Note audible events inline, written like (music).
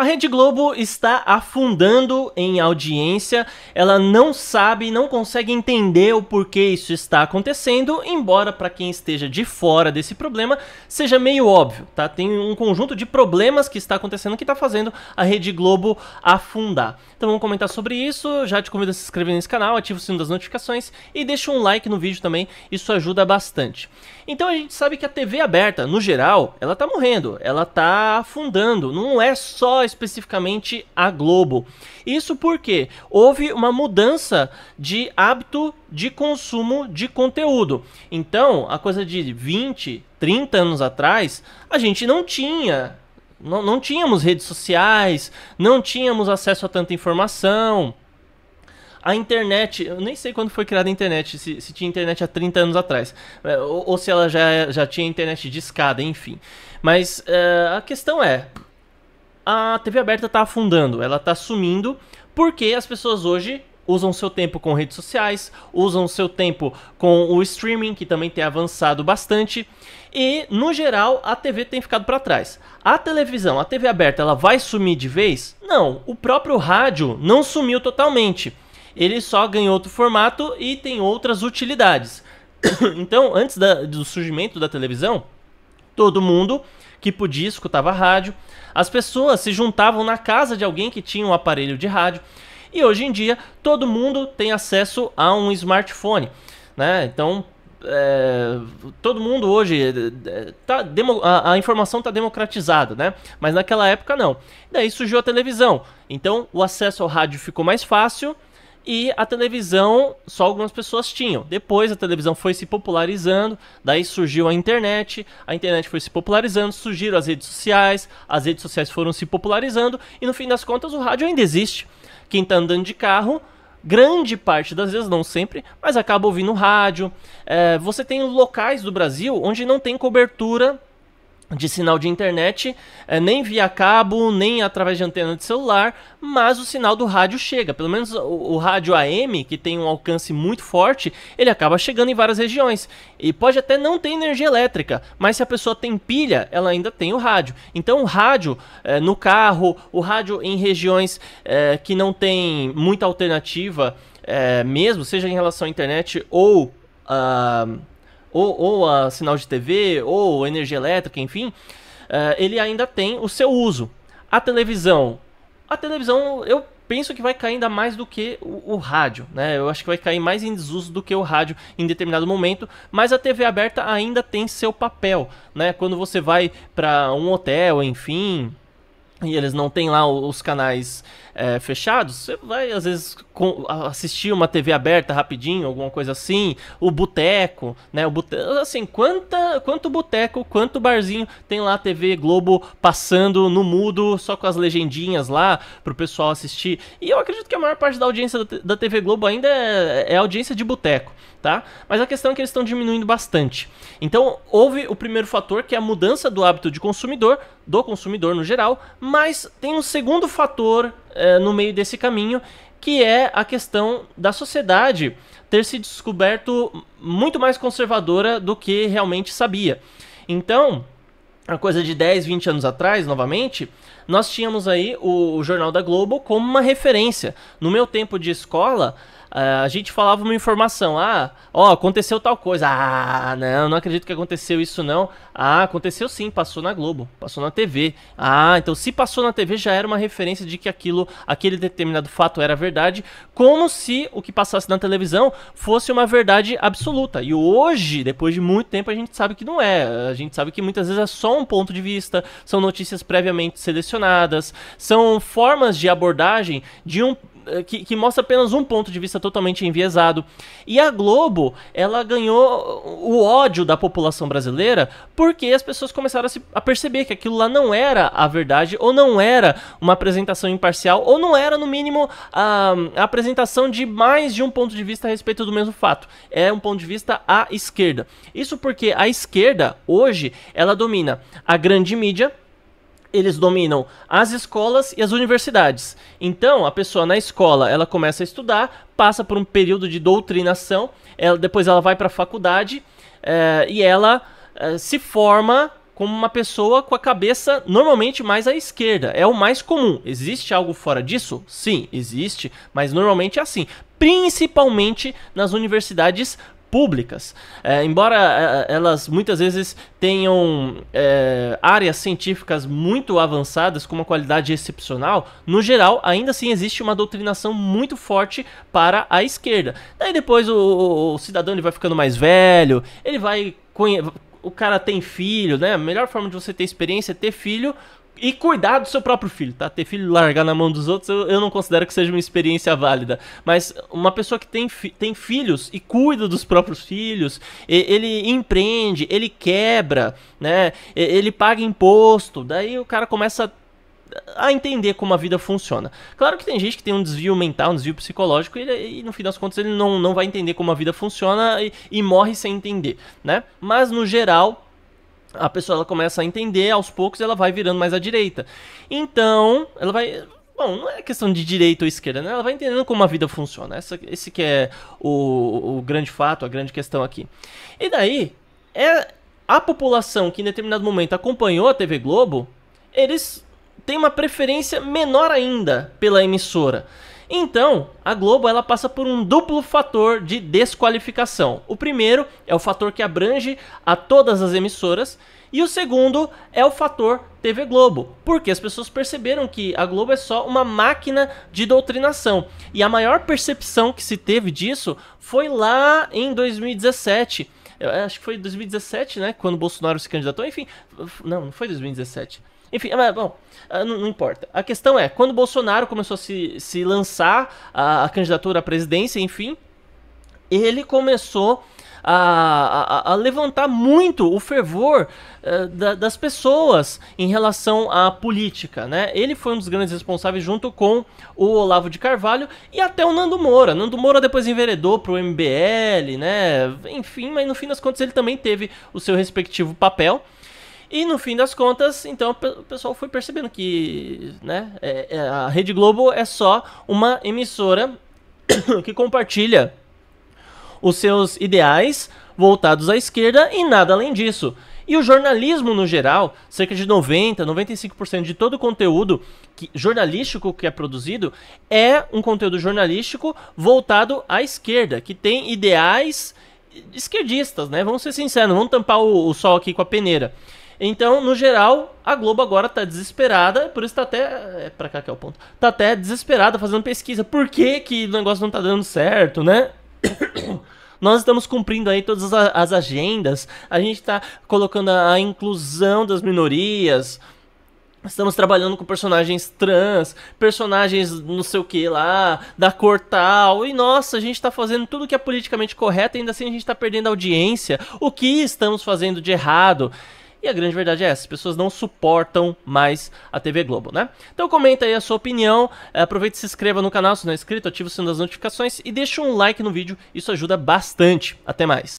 A Rede Globo está afundando em audiência, ela não sabe, não consegue entender o porquê isso está acontecendo, embora para quem esteja de fora desse problema seja meio óbvio, tá? Tem um conjunto de problemas que está acontecendo que está fazendo a Rede Globo afundar. Então vamos comentar sobre isso, já te convido a se inscrever nesse canal, ativa o sino das notificações e deixa um like no vídeo também, isso ajuda bastante. Então a gente sabe que a TV aberta, no geral, ela está morrendo, ela está afundando, não é só especificamente a Globo. Isso porque houve uma mudança de hábito de consumo de conteúdo. Então, a coisa de 20, 30 anos atrás, a gente não tinha. Não, não tínhamos redes sociais, não tínhamos acesso a tanta informação a internet, eu nem sei quando foi criada a internet, se, se tinha internet há 30 anos atrás, é, ou, ou se ela já, já tinha internet de escada, enfim. Mas uh, a questão é, a TV aberta está afundando, ela está sumindo, porque as pessoas hoje usam seu tempo com redes sociais, usam seu tempo com o streaming, que também tem avançado bastante, e no geral a TV tem ficado para trás. A televisão, a TV aberta, ela vai sumir de vez? Não, o próprio rádio não sumiu totalmente. Ele só ganhou outro formato e tem outras utilidades. (coughs) então, antes da, do surgimento da televisão, todo mundo que podia escutava rádio. As pessoas se juntavam na casa de alguém que tinha um aparelho de rádio. E hoje em dia, todo mundo tem acesso a um smartphone. Né? Então, é, todo mundo hoje é, é, tá, a, a, informação está democratizada, né? Mas naquela época não. Daí surgiu a televisão. Então o acesso ao rádio ficou mais fácil e a televisão só algumas pessoas tinham. Depois a televisão foi se popularizando, daí surgiu a internet, a internet foi se popularizando, surgiram as redes sociais, as redes sociais foram se popularizando e no fim das contas o rádio ainda existe. Quem está andando de carro grande parte das vezes, não sempre, mas acaba ouvindo rádio. É, você tem locais do Brasil onde não tem cobertura de sinal de internet, é, nem via cabo, nem através de antena de celular, mas o sinal do rádio chega. Pelo menos o, o, rádio AM, que tem um alcance muito forte, ele acaba chegando em várias regiões. E pode até não ter energia elétrica, mas se a pessoa tem pilha, ela ainda tem o rádio. Então o rádio é, no carro, o rádio em regiões é, que não tem muita alternativa, é, mesmo, seja em relação à internet ou. Uh, ou, ou a sinal de TV, ou energia elétrica, enfim, uh, ele ainda tem o seu uso. A televisão. A televisão, eu penso que vai cair ainda mais do que o, o, rádio, né? Eu acho que vai cair mais em desuso do que o rádio em determinado momento, mas a TV aberta ainda tem seu papel, né? Quando você vai para um hotel, enfim, e eles não têm lá os canais é, fechados, você vai às vezes assistir uma TV aberta rapidinho, alguma coisa assim, o boteco, né? O boteco, assim, quanta, quanto boteco, quanto barzinho tem lá a TV Globo passando no mudo, só com as legendinhas lá pro pessoal assistir. E eu acredito que a maior parte da audiência da TV Globo ainda é, é audiência de boteco, tá? Mas a questão é que eles estão diminuindo bastante. Então, houve o primeiro fator que é a mudança do hábito de consumidor, do consumidor no geral, mas tem um segundo fator é, no meio desse caminho, que é a questão da sociedade ter se descoberto muito mais conservadora do que realmente sabia. Então, a coisa de 10, 20 anos atrás, novamente, nós tínhamos aí o, o, Jornal da Globo como uma referência. No meu tempo de escola, eh, a gente falava uma informação. Ah, ó, aconteceu tal coisa. Ah, não, não acredito que aconteceu isso não. Ah, aconteceu sim, passou na Globo, passou na TV. Ah, então se passou na TV já era uma referência de que aquilo, aquele determinado fato era verdade, como se o que passasse na televisão fosse uma verdade absoluta. E hoje, depois de muito tempo, a gente sabe que não é. A gente sabe que muitas vezes é só um ponto de vista, são notícias previamente selecionadas, são formas de abordagem de um eh, que, que, mostra apenas um ponto de vista totalmente enviesado. E a Globo, ela ganhou o ódio da população brasileira por porque as pessoas começaram a, se, a perceber que aquilo lá não era a verdade, ou não era uma apresentação imparcial, ou não era, no mínimo, a, a apresentação de mais de um ponto de vista a respeito do mesmo fato. É um ponto de vista à esquerda. Isso porque a esquerda, hoje, ela domina a grande mídia, eles dominam as escolas e as universidades. Então, a pessoa na escola, ela começa a estudar, passa por um período de doutrinação, ela, depois ela vai para a faculdade é, e ela eh, se forma como uma pessoa com a cabeça normalmente mais à esquerda. É o mais comum. Existe algo fora disso? Sim, existe, mas normalmente é assim. Principalmente nas universidades públicas. É, embora eh, elas muitas vezes tenham é, áreas científicas muito avançadas, com uma qualidade excepcional, no geral, ainda assim existe uma doutrinação muito forte para a esquerda. Daí depois o, o, o cidadão ele vai ficando mais velho, ele vai o cara tem filho, né? A melhor forma de você ter experiência é ter filho e cuidar do seu próprio filho, tá? Ter filho largar na mão dos outros, eu, eu não considero que seja uma experiência válida. Mas uma pessoa que tem, fi, tem filhos e cuida dos próprios filhos, ele empreende, ele quebra, né? Ele paga imposto, daí o cara começa a a entender como a vida funciona. Claro que tem gente que tem um desvio mental, um desvio psicológico, e, e no fim das contas ele não, não vai entender como a vida funciona e, e morre sem entender, né? Mas no geral, a pessoa ela começa a entender, aos poucos ela vai virando mais à direita. Então, ela vai. Bom, não é questão de direita ou esquerda, né? Ela vai entendendo como a vida funciona. Essa, esse que é o, o grande fato, a grande questão aqui. E daí, é a população que em determinado momento acompanhou a TV Globo, eles tem uma preferência menor ainda pela emissora. Então, a Globo ela passa por um duplo fator de desqualificação. O primeiro é o fator que abrange a todas as emissoras e o segundo é o fator TV Globo, porque as pessoas perceberam que a Globo é só uma máquina de doutrinação. E a maior percepção que se teve disso foi lá em 2017. Eu acho que foi 2017, né, quando Bolsonaro se candidatou, enfim, não, não foi 2017 enfim, ah, mas, bom, ah, não, não, importa. A questão é, quando Bolsonaro começou a se, se lançar a, a candidatura à presidência, enfim, ele começou a, a, a, levantar muito o fervor uh, da, das pessoas em relação à política, né? Ele foi um dos grandes responsáveis junto com o Olavo de Carvalho e até o Nando Moura. Nando Moura depois enveredou pro MBL, né? Enfim, mas no fim das contas ele também teve o seu respectivo papel. E no fim das contas, então o pessoal foi percebendo que né, é, é, a Rede Globo é só uma emissora (coughs) que compartilha os seus ideais voltados à esquerda e nada além disso. E o jornalismo no geral, cerca de 90, 95% de todo o conteúdo que, jornalístico que é produzido é um conteúdo jornalístico voltado à esquerda, que tem ideais esquerdistas, né? Vamos ser sinceros, vamos tampar o, o sol aqui com a peneira. Então, no geral, a Globo agora tá desesperada, por isso tá até. É pra cá que é o ponto. Tá até desesperada fazendo pesquisa. Por que, que o negócio não tá dando certo, né? (coughs) Nós estamos cumprindo aí todas as agendas, a gente está colocando a inclusão das minorias, Estamos trabalhando com personagens trans, personagens não sei o que lá, da cor tal. E nossa, a gente está fazendo tudo que é politicamente correto, ainda assim a gente está perdendo audiência. O que estamos fazendo de errado? E a grande verdade é essa, as pessoas não suportam mais a TV Globo, né? Então comenta aí a sua opinião, eh, aproveita e se inscreva no canal se não é inscrito, ativa o sino das notificações e deixa um like no vídeo, isso ajuda bastante. Até mais!